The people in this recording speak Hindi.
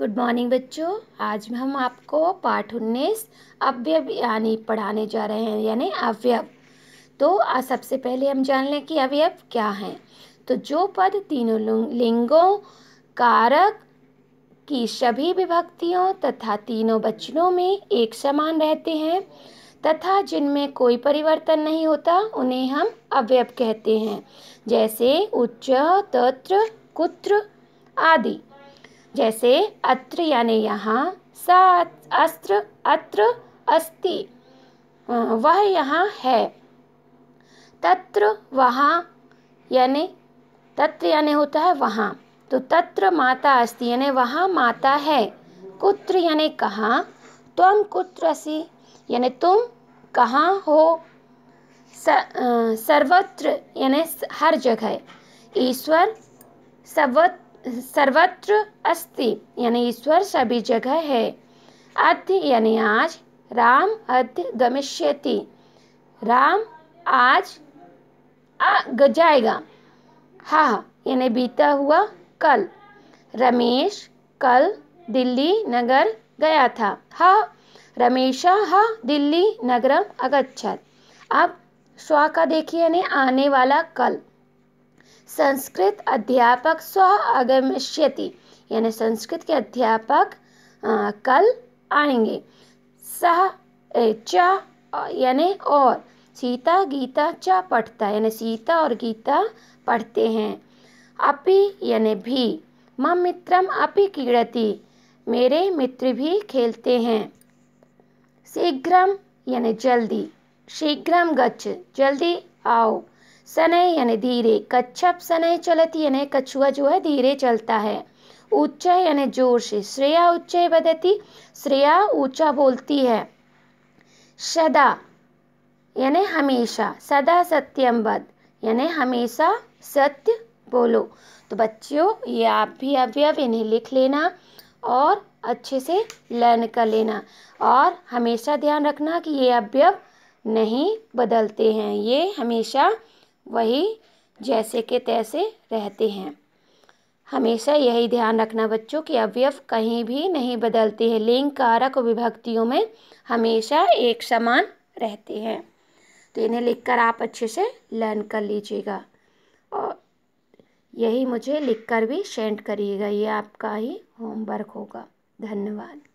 गुड मॉर्निंग बच्चों आज हम आपको पाठ उन्नीस अवयव यानी पढ़ाने जा रहे हैं यानी अवयव तो सबसे पहले हम जान लें कि अवयव क्या हैं तो जो पद तीनों लिंगों कारक की सभी विभक्तियों तथा तीनों वचनों में एक समान रहते हैं तथा जिनमें कोई परिवर्तन नहीं होता उन्हें हम अवयव कहते हैं जैसे उच्च तत्र कुत्र आदि जैसे अत्र यानी यहाँ सा अस्त्र अत्र अस्ति वह यहाँ है तत्र वहाँ यानी तत्र यानी होता है वहाँ तो तत्र माता अस्ति यानी वहाँ माता है कुत्र यानी कहाँ त्वम कुत्र असी यानी तुम कहाँ हो सर्वत्र यानी हर जगह ईश्वर सर्वत्र सर्वत्र अस्ति यानी ईश्वर सभी जगह है अद्य यानी आज राम अद्य गमिष्यति राम आज आ जाएगा हा यानी बीता हुआ कल रमेश कल दिल्ली नगर गया था हा रमेशा हा दिल्ली नगरम अगछत अब स्वा का देखिए यानी आने वाला कल संस्कृत अध्यापक स्व आगमिष्यति यानी संस्कृत के अध्यापक आ, कल आएंगे सह च यानी और सीता गीता च पढ़ता यानी सीता और गीता पढ़ते हैं अपि यानी भी मम मित्रम अपि क्रीड़ति मेरे मित्र भी खेलते हैं शीघ्रम यानी जल्दी शीघ्रम गच्छ जल्दी आओ सनय यानी धीरे कच्छप सनय चलती यानी कछुआ जो है धीरे चलता है उच्च यानी जोर से श्रेया उच्च बदती श्रेया ऊंचा बोलती है सदा यानी हमेशा सदा सत्यम बद यानी हमेशा सत्य बोलो तो बच्चों ये आप भी अवयव इन्हें लिख लेना और अच्छे से लर्न कर लेना और हमेशा ध्यान रखना कि ये अवयव नहीं बदलते हैं ये हमेशा वही जैसे के तैसे रहते हैं हमेशा यही ध्यान रखना बच्चों कि अवयव कहीं भी नहीं बदलते हैं लिंग कारक विभक्तियों में हमेशा एक समान रहते हैं तो इन्हें लिखकर आप अच्छे से लर्न कर लीजिएगा और यही मुझे लिखकर भी सेंड करिएगा ये आपका ही होमवर्क होगा धन्यवाद